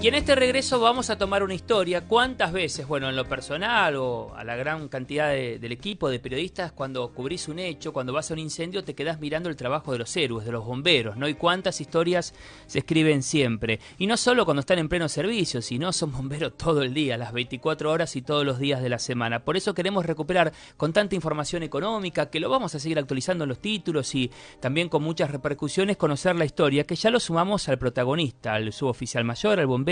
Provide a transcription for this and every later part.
Y en este regreso vamos a tomar una historia. ¿Cuántas veces, bueno, en lo personal o a la gran cantidad del equipo de periodistas, cuando cubrís un hecho, cuando vas a un incendio, te quedás mirando el trabajo de los héroes, de los bomberos, ¿no? Y cuántas historias se escriben siempre. Y no solo cuando están en pleno servicio, sino son bomberos todo el día, las 24 horas y todos los días de la semana. Por eso queremos recuperar con tanta información económica, que lo vamos a seguir actualizando en los títulos y también con muchas repercusiones, conocer la historia, que ya lo sumamos al protagonista, al suboficial mayor, al bombero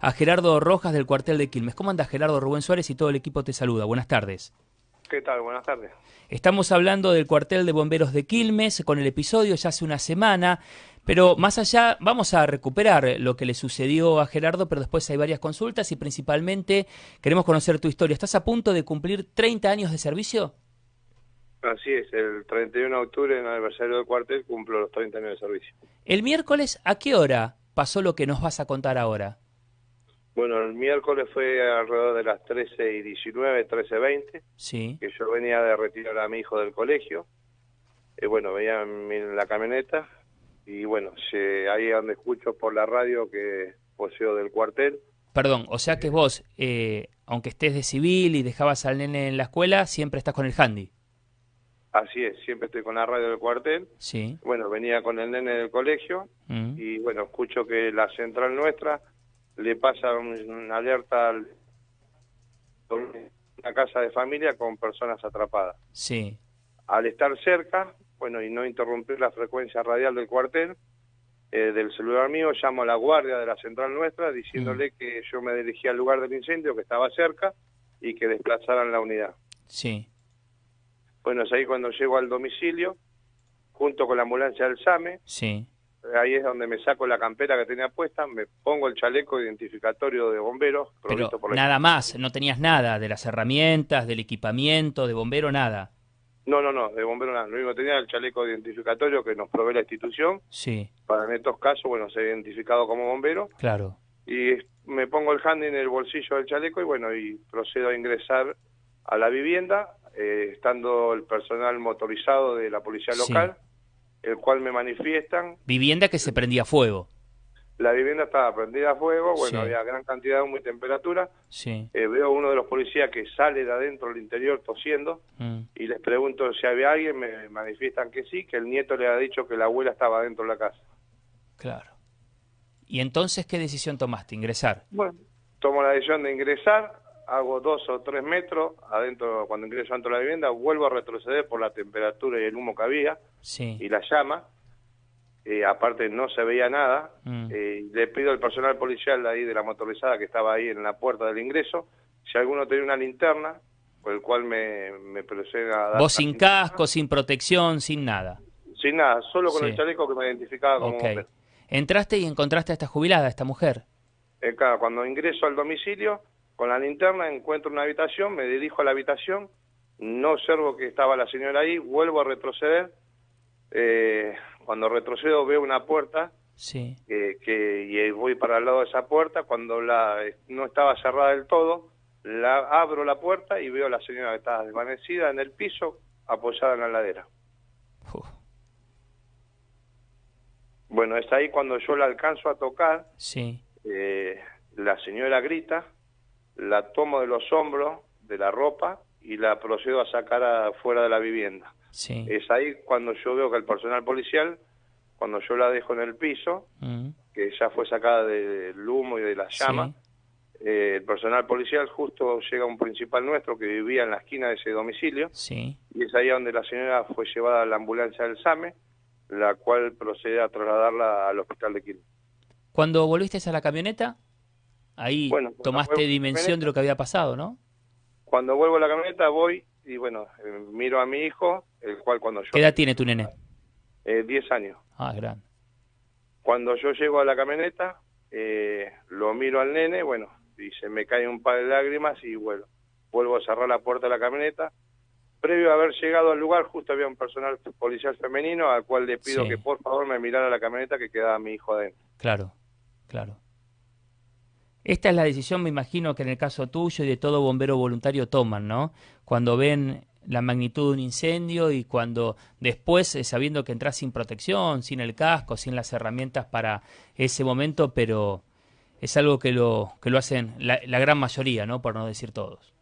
a Gerardo Rojas del cuartel de Quilmes. ¿Cómo anda Gerardo Rubén Suárez y todo el equipo te saluda? Buenas tardes. ¿Qué tal? Buenas tardes. Estamos hablando del cuartel de bomberos de Quilmes con el episodio ya hace una semana, pero más allá vamos a recuperar lo que le sucedió a Gerardo, pero después hay varias consultas y principalmente queremos conocer tu historia. ¿Estás a punto de cumplir 30 años de servicio? Así es, el 31 de octubre en el aniversario del cuartel cumplo los 30 años de servicio. El miércoles, ¿a qué hora pasó lo que nos vas a contar ahora? Bueno, el miércoles fue alrededor de las 13 y 19, 13 20, sí. que yo venía de retirar a mi hijo del colegio. Eh, bueno, venía en la camioneta y bueno, se, ahí es donde escucho por la radio que poseo del cuartel. Perdón, o sea que vos, eh, aunque estés de civil y dejabas al nene en la escuela, siempre estás con el handy. Así es, siempre estoy con la radio del cuartel. Sí. Bueno, venía con el nene del colegio mm. y bueno, escucho que la central nuestra le pasa una alerta al, una casa de familia con personas atrapadas. Sí. Al estar cerca, bueno, y no interrumpir la frecuencia radial del cuartel, eh, del celular mío, llamo a la guardia de la central nuestra diciéndole mm. que yo me dirigía al lugar del incendio, que estaba cerca, y que desplazaran la unidad. Sí. Bueno, es ahí cuando llego al domicilio, junto con la ambulancia del SAME. Sí. Ahí es donde me saco la campera que tenía puesta, me pongo el chaleco identificatorio de bomberos. Pero nada más, no tenías nada de las herramientas, del equipamiento, de bombero, nada. No, no, no, de bombero nada. Lo único tenía el chaleco identificatorio que nos provee la institución. Sí. Para en estos casos, bueno, ser identificado como bombero. Claro. Y me pongo el handy en el bolsillo del chaleco y bueno, y procedo a ingresar a la vivienda eh, estando el personal motorizado de la policía local, el cual me manifiestan. Vivienda que se prendía fuego. La vivienda estaba prendida a fuego, bueno, había gran cantidad de humo y temperatura. Sí. Eh, a veo uno de los policías que sale de adentro del interior tosiendo mm. y les pregunto si había alguien, me manifiestan que sí, que el nieto le ha dicho que la abuela estaba dentro de la casa. Claro. ¿Y entonces qué decisión tomaste? ¿Ingresar? Bueno, tomo la decisión de ingresar, hago dos o tres metros adentro, cuando ingreso dentro de la vivienda, vuelvo a retroceder por la temperatura y el humo que había y la llama. Eh, aparte no se veía nada. Mm. Eh, le pido al personal policial de ahí de la motorizada que estaba ahí en la puerta del ingreso, si alguno tenía una linterna, con el cual me, me procede a dar... Vos sin casco, sin protección, sin nada. Sin nada, solo con el chaleco que me identificaba como Entraste y encontraste a esta jubilada, a esta mujer. Eh, claro, cuando ingreso al domicilio, con la linterna encuentro una habitación, me dirijo a la habitación, no observo que estaba la señora ahí, vuelvo a retroceder. Eh, cuando retrocedo veo una puerta que, y voy para el lado de esa puerta. Cuando la, eh, no estaba cerrada del todo, la, abro la puerta y veo a la señora que estaba desvanecida en el piso, apoyada en la ladera. Bueno, es ahí cuando yo la alcanzo a tocar. Eh, la señora grita la tomo de los hombros, de la ropa, y la procedo a sacar afuera de la vivienda. Es ahí cuando yo veo que el personal policial, cuando yo la dejo en el piso, mm. que ya fue sacada del humo y de la llama, eh, el personal policial justo llega un principal nuestro que vivía en la esquina de ese domicilio, sí. y es ahí donde la señora fue llevada a la ambulancia del SAME, la cual procede a trasladarla al hospital de Quilmes. Cuando volviste a la camioneta, Ahí tomaste dimensión de lo que había pasado, ¿no? Cuando vuelvo a la camioneta voy y bueno, eh, miro a mi hijo, el cual cuando yo... ¿Qué edad tiene tu nene? Eh, diez años. Ah, grande. Cuando yo llego a la camioneta, eh, lo miro al nene, bueno, y se me cae un par de lágrimas y bueno, vuelvo a cerrar la puerta de la camioneta. Previo a haber llegado al lugar, justo había un personal policial femenino al cual le pido que por favor me mirara la camioneta que quedaba mi hijo adentro. Claro, claro. Esta es la decisión, me imagino, que en el caso tuyo y de todo bombero voluntario toman, ¿no? Cuando ven la magnitud de un incendio y cuando después, eh, sabiendo que entras sin protección, sin el casco, sin las herramientas para ese momento, pero es algo que lo, que lo hacen la, gran mayoría, ¿no? Por no decir todos.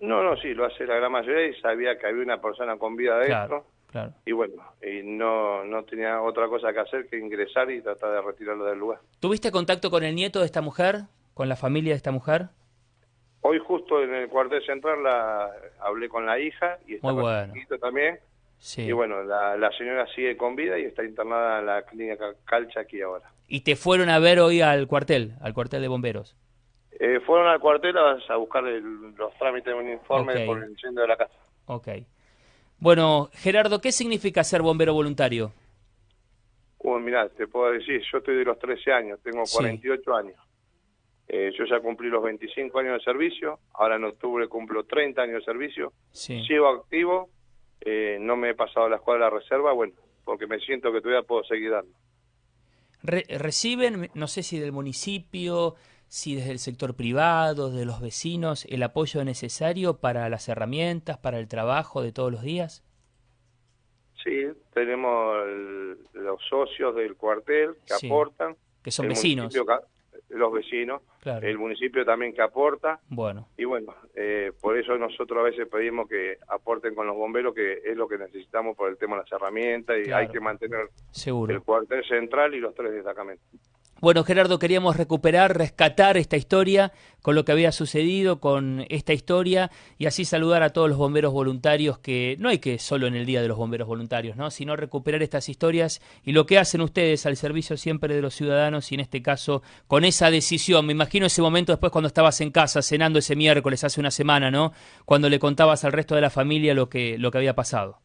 No, no, sí, lo hace la gran mayoría y sabía que había una persona con vida adentro. Claro, claro. Y bueno, y no, no tenía otra cosa que hacer que ingresar y tratar de retirarlo del lugar. ¿Tuviste contacto con el nieto de esta mujer? con la familia de esta mujer? Hoy justo en el cuartel central la, hablé con la hija y está Muy también. Sí. Y bueno, la, señora sigue con vida y está internada en la clínica Calcha aquí ahora. ¿Y te fueron a ver hoy al cuartel, al cuartel de bomberos? Eh, fueron al cuartel a, buscar los trámites de un informe por el incendio de la casa. Ok. Bueno, Gerardo, ¿qué significa ser bombero voluntario? Bueno, mirá, te puedo decir, yo estoy de los 13 años, tengo 48 años. Eh, yo ya cumplí los 25 años de servicio, ahora en octubre cumplo 30 años de servicio, sí. sigo activo, eh, no me he pasado a la escuela de la reserva, bueno, porque me siento que todavía puedo seguir dando. ¿Reciben, no sé si del municipio, si desde el sector privado, de los vecinos, el apoyo necesario para las herramientas, para el trabajo de todos los días? Sí, tenemos los socios del cuartel que aportan. Que son vecinos los vecinos, el municipio también que aporta. Bueno. Y bueno, eh, por eso nosotros a veces pedimos que aporten con los bomberos, que es lo que necesitamos por el tema de las herramientas y hay que mantener Seguro. el cuartel central y los tres destacamentos. Bueno, Gerardo, queríamos recuperar, rescatar esta historia con lo que había sucedido, con esta historia, y así saludar a todos los bomberos voluntarios que no hay que solo en el Día de los Bomberos Voluntarios, ¿no? sino recuperar estas historias y lo que hacen ustedes al servicio siempre de los ciudadanos y en este caso con esa decisión. Me imagino ese momento después cuando estabas en casa cenando ese miércoles hace una semana, ¿no? cuando le contabas al resto de la familia lo que, lo que había pasado.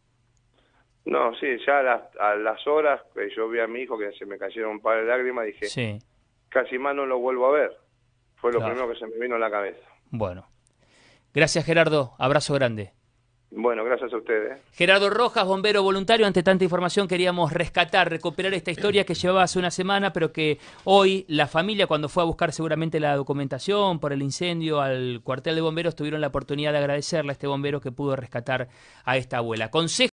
No, sí, ya a las, horas que yo vi a mi hijo que se me cayeron un par de lágrimas, dije, sí. casi más no lo vuelvo a ver. Fue lo primero que se me vino a la cabeza. Bueno. Gracias Gerardo, abrazo grande. Bueno, gracias a ustedes. Gerardo Rojas, bombero voluntario, ante tanta información queríamos rescatar, recuperar esta historia que llevaba hace una semana, pero que hoy la familia, cuando fue a buscar seguramente la documentación por el incendio al cuartel de bomberos, tuvieron la oportunidad de agradecerle a este bombero que pudo rescatar a esta abuela. Consejo